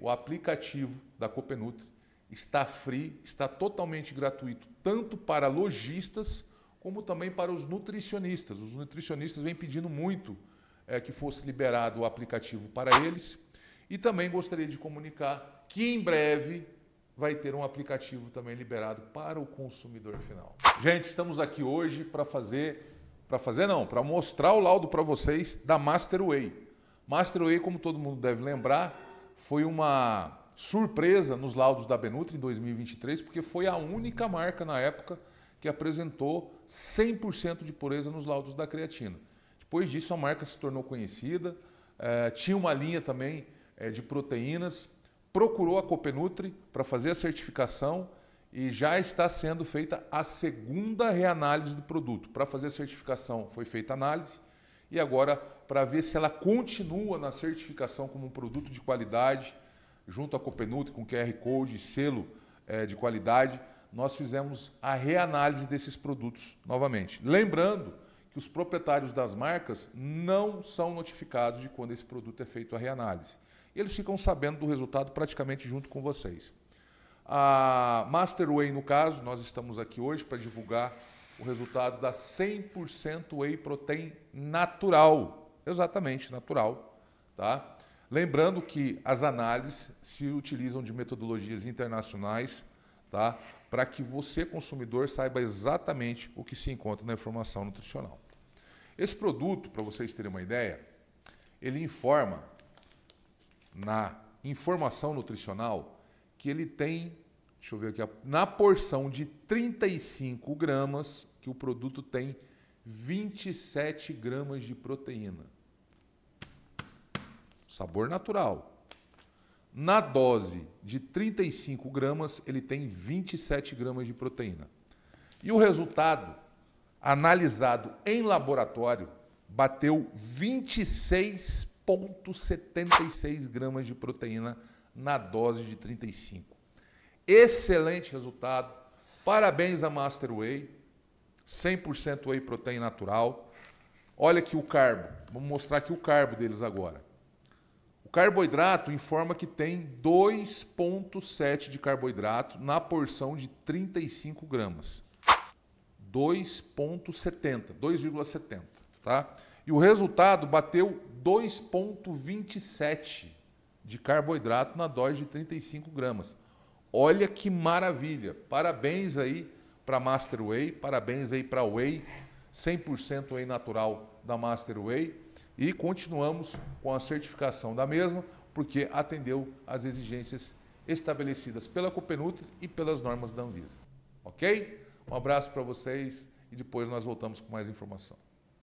o aplicativo da Copenutri está free, está totalmente gratuito, tanto para lojistas como também para os nutricionistas. Os nutricionistas vêm pedindo muito é, que fosse liberado o aplicativo para eles. E também gostaria de comunicar que em breve vai ter um aplicativo também liberado para o consumidor final. Gente, estamos aqui hoje para fazer, para fazer não, para mostrar o laudo para vocês da Masterway. Masterway, como todo mundo deve lembrar, foi uma surpresa nos laudos da Benutri em 2023, porque foi a única marca na época que apresentou 100% de pureza nos laudos da creatina. Depois disso, a marca se tornou conhecida, eh, tinha uma linha também eh, de proteínas, procurou a Copenutri para fazer a certificação e já está sendo feita a segunda reanálise do produto. Para fazer a certificação foi feita a análise, e agora para ver se ela continua na certificação como um produto de qualidade, junto à Copenut, com QR Code, selo é, de qualidade, nós fizemos a reanálise desses produtos novamente. Lembrando que os proprietários das marcas não são notificados de quando esse produto é feito a reanálise. Eles ficam sabendo do resultado praticamente junto com vocês. A Masterway, no caso, nós estamos aqui hoje para divulgar o resultado da 100% whey protein natural. Exatamente, natural. Tá? Lembrando que as análises se utilizam de metodologias internacionais tá? para que você, consumidor, saiba exatamente o que se encontra na informação nutricional. Esse produto, para vocês terem uma ideia, ele informa na informação nutricional que ele tem, deixa eu ver aqui, na porção de 35 gramas que o produto tem 27 gramas de proteína. Sabor natural. Na dose de 35 gramas, ele tem 27 gramas de proteína. E o resultado, analisado em laboratório, bateu 26,76 gramas de proteína na dose de 35. Excelente resultado. Parabéns à Masterway 100% whey protein natural. Olha aqui o carbo. Vamos mostrar aqui o carbo deles agora. O carboidrato informa que tem 2,7 de carboidrato na porção de 35 gramas. 2,70, 2,70, tá? E o resultado bateu 2,27 de carboidrato na dose de 35 gramas. Olha que maravilha! Parabéns aí para Master Way. Parabéns aí para Way, 100% whey natural da Master Way. E continuamos com a certificação da mesma, porque atendeu às exigências estabelecidas pela Copenutri e pelas normas da Anvisa. Ok? Um abraço para vocês e depois nós voltamos com mais informação.